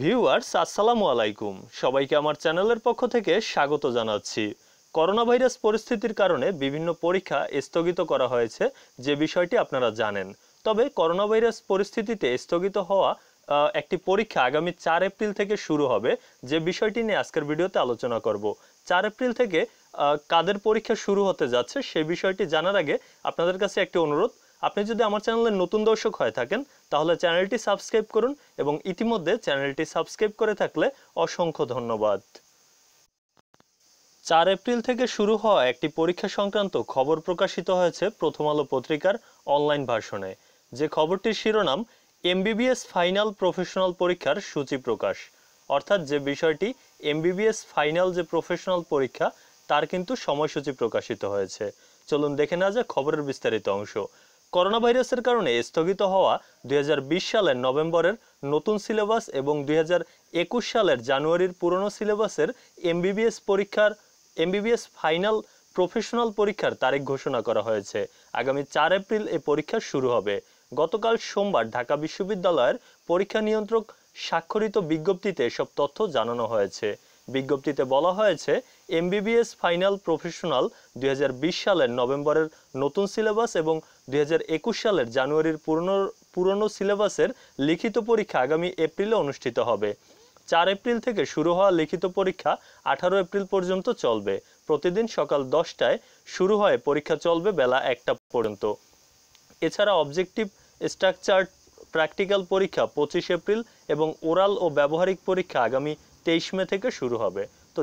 viewers আসসালামু আলাইকুম সবাইকে আমার চ্যানেলের পক্ষ থেকে স্বাগত জানাচ্ছি করোনা ভাইরাস পরিস্থিতির কারণে বিভিন্ন পরীক্ষা স্থগিত করা হয়েছে যে বিষয়টি আপনারা জানেন তবে করোনা ভাইরাস পরিস্থিতিতে স্থগিত হওয়া একটি পরীক্ষা আগামী চার এপ্রিল থেকে শুরু হবে যে বিষয়টি নিয়ে আজকের ভিডিওতে আলোচনা করব চার এপ্রিল থেকে কাদের পরীক্ষা শুরু হতে যাচ্ছে সে বিষয়টি জানার আগে আপনাদের কাছে একটি অনুরোধ আপনি যদি আমার চ্যানেলের নতুন দর্শক হয়ে থাকেন তাহলে চ্যানেলটি সাবস্ক্রাইব করুন এবং ইতিমধ্যে চ্যানেলটি সাবস্ক্রাইব করে থাকলে অসংখ্য ধন্যবাদ চার এপ্রিল থেকে শুরু হওয়া একটি পরীক্ষা সংক্রান্ত খবর প্রকাশিত হয়েছে প্রথম আলো পত্রিকার অনলাইন ভাষণে যে খবরটির শিরোনাম এমবিবিএস ফাইনাল প্রফেশনাল পরীক্ষার সূচি প্রকাশ অর্থাৎ যে বিষয়টি এমবিবিএস ফাইনাল যে প্রফেশনাল পরীক্ষা তার কিন্তু সময়সূচি প্রকাশিত হয়েছে চলুন দেখে না যাক খবরের বিস্তারিত অংশ করোনা ভাইরাসের কারণে স্থগিত হওয়া দুই সালের নভেম্বরের নতুন সিলেবাস এবং দুই সালের জানুয়ারির পুরনো সিলেবাসের এমবিবিএস পরীক্ষার এমবিবিএস ফাইনাল প্রফেশনাল পরীক্ষার তারিখ ঘোষণা করা হয়েছে আগামী চার এপ্রিল এ পরীক্ষা শুরু হবে গতকাল সোমবার ঢাকা বিশ্ববিদ্যালয়ের পরীক্ষা নিয়ন্ত্রক স্বাক্ষরিত বিজ্ঞপ্তিতে এসব তথ্য জানানো হয়েছে বিজ্ঞপ্তিতে বলা হয়েছে এমবিবিএস ফাইনাল প্রফেশনাল দুই সালের নভেম্বরের নতুন সিলেবাস এবং দুই সালের জানুয়ারির পুরনো পুরনো সিলেবাসের লিখিত পরীক্ষা আগামী এপ্রিলে অনুষ্ঠিত হবে চার এপ্রিল থেকে শুরু হওয়া লিখিত পরীক্ষা আঠারো এপ্রিল পর্যন্ত চলবে প্রতিদিন সকাল দশটায় শুরু হয় পরীক্ষা চলবে বেলা একটা পর্যন্ত এছাড়া অবজেক্টিভ স্ট্রাকচার প্র্যাকটিক্যাল পরীক্ষা পঁচিশ এপ্রিল এবং ওরাল ও ব্যবহারিক পরীক্ষা আগামী তেইশ মে থেকে শুরু হবে তো